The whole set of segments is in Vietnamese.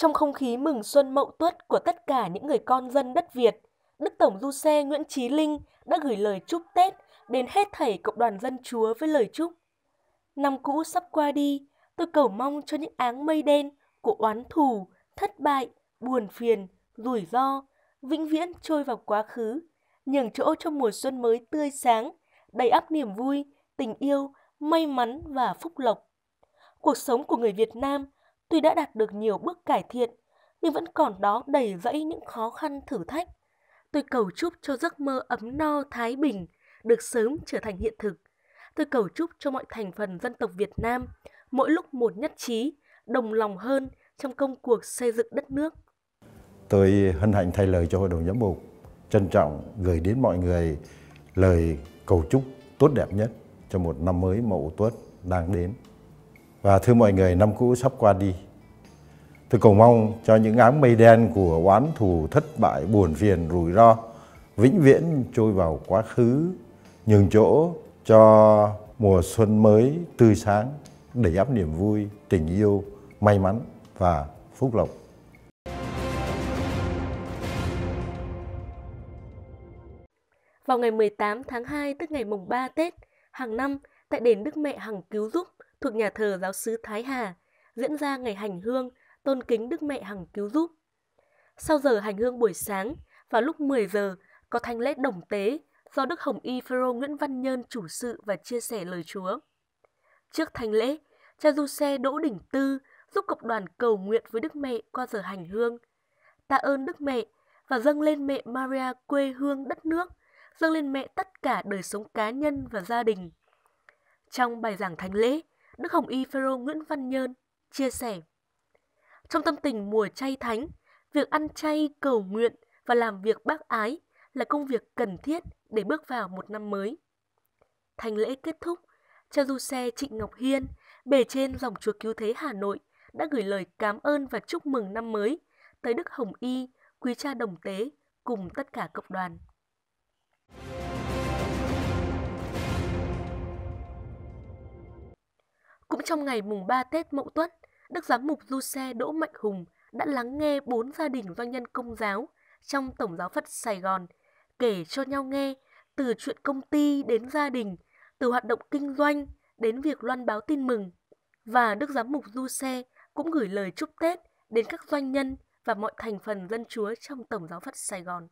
Trong không khí mừng xuân mậu tuất của tất cả những người con dân đất Việt, Đức Tổng Du Xe Nguyễn Trí Linh đã gửi lời chúc Tết đến hết thảy cộng đoàn dân chúa với lời chúc. Năm cũ sắp qua đi, tôi cầu mong cho những áng mây đen của oán thù, thất bại, buồn phiền, rủi ro, vĩnh viễn trôi vào quá khứ, nhường chỗ cho mùa xuân mới tươi sáng, đầy ắp niềm vui, tình yêu, may mắn và phúc lộc. Cuộc sống của người Việt Nam – Tuy đã đạt được nhiều bước cải thiện, nhưng vẫn còn đó đầy vẫy những khó khăn thử thách. Tôi cầu chúc cho giấc mơ ấm no thái bình được sớm trở thành hiện thực. Tôi cầu chúc cho mọi thành phần dân tộc Việt Nam mỗi lúc một nhất trí, đồng lòng hơn trong công cuộc xây dựng đất nước. Tôi hân hạnh thay lời cho Hội đồng Giám mục trân trọng gửi đến mọi người lời cầu chúc tốt đẹp nhất cho một năm mới Mậu Tuất đang đến. Và thưa mọi người, năm cũ sắp qua đi. Tôi cầu mong cho những áng mây đen của oán thù thất bại, buồn phiền, rủi ro vĩnh viễn trôi vào quá khứ, nhường chỗ cho mùa xuân mới tươi sáng, đầy áp niềm vui, tình yêu, may mắn và phúc lộc. Vào ngày 18 tháng 2 tức ngày mùng 3 Tết, hàng năm tại đền Đức Mẹ Hằng Cứu Giúp thuộc nhà thờ giáo sứ Thái Hà, diễn ra ngày hành hương tôn kính Đức Mẹ Hằng cứu giúp. Sau giờ hành hương buổi sáng, vào lúc 10 giờ có thánh lễ đồng tế do Đức Hồng Y Phêrô Nguyễn Văn Nhơn chủ sự và chia sẻ lời Chúa. Trước thánh lễ, cha Du Xe Đỗ đỉnh Tư giúp cộng đoàn cầu nguyện với Đức Mẹ qua giờ hành hương. Tạ ơn Đức Mẹ và dâng lên mẹ Maria quê hương đất nước, dâng lên mẹ tất cả đời sống cá nhân và gia đình. Trong bài giảng thánh lễ, Đức Hồng Y Phêrô Nguyễn Văn Nhơn chia sẻ. Trong tâm tình mùa chay thánh, việc ăn chay cầu nguyện và làm việc bác ái là công việc cần thiết để bước vào một năm mới. Thành lễ kết thúc, cha du xe Trịnh Ngọc Hiên, bề trên dòng chúa cứu thế Hà Nội đã gửi lời cảm ơn và chúc mừng năm mới tới Đức Hồng Y, quý cha đồng tế cùng tất cả cộng đoàn. Trong ngày mùng 3 Tết Mậu Tuất, Đức Giám mục du xe Đỗ Mạnh Hùng đã lắng nghe bốn gia đình doanh nhân công giáo trong Tổng giáo phận Sài Gòn kể cho nhau nghe từ chuyện công ty đến gia đình, từ hoạt động kinh doanh đến việc loan báo tin mừng. Và Đức Giám mục du xe cũng gửi lời chúc Tết đến các doanh nhân và mọi thành phần dân chúa trong Tổng giáo phận Sài Gòn.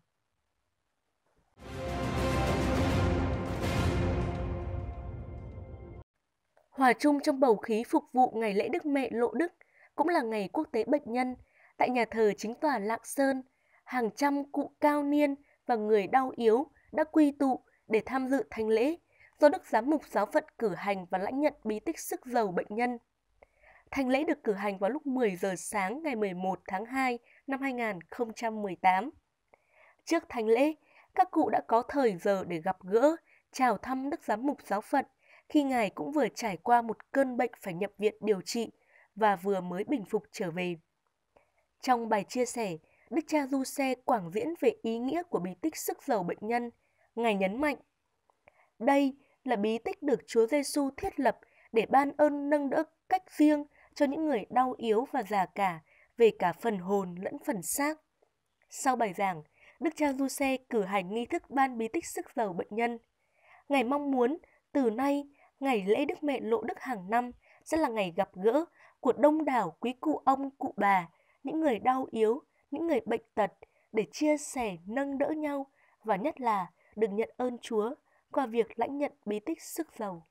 Hòa chung trong bầu khí phục vụ ngày lễ Đức Mẹ Lộ Đức, cũng là ngày quốc tế bệnh nhân, tại nhà thờ chính tòa Lạng Sơn, hàng trăm cụ cao niên và người đau yếu đã quy tụ để tham dự thánh lễ do Đức Giám mục Giáo phận cử hành và lãnh nhận bí tích sức giàu bệnh nhân. Thánh lễ được cử hành vào lúc 10 giờ sáng ngày 11 tháng 2 năm 2018. Trước thánh lễ, các cụ đã có thời giờ để gặp gỡ, chào thăm Đức Giám mục Giáo phận khi ngài cũng vừa trải qua một cơn bệnh phải nhập viện điều trị và vừa mới bình phục trở về. Trong bài chia sẻ, Đức cha Du Xe quảng diễn về ý nghĩa của bí tích sức giàu bệnh nhân, ngài nhấn mạnh: "Đây là bí tích được Chúa Giêsu thiết lập để ban ơn nâng đỡ cách riêng cho những người đau yếu và già cả về cả phần hồn lẫn phần xác." Sau bài giảng, Đức cha Du Xe cử hành nghi thức ban bí tích sức giàu bệnh nhân. Ngài mong muốn từ nay ngày lễ Đức Mẹ Lộ Đức hàng năm sẽ là ngày gặp gỡ của đông đảo quý cụ ông, cụ bà, những người đau yếu, những người bệnh tật để chia sẻ, nâng đỡ nhau và nhất là được nhận ơn Chúa qua việc lãnh nhận bí tích sức giàu.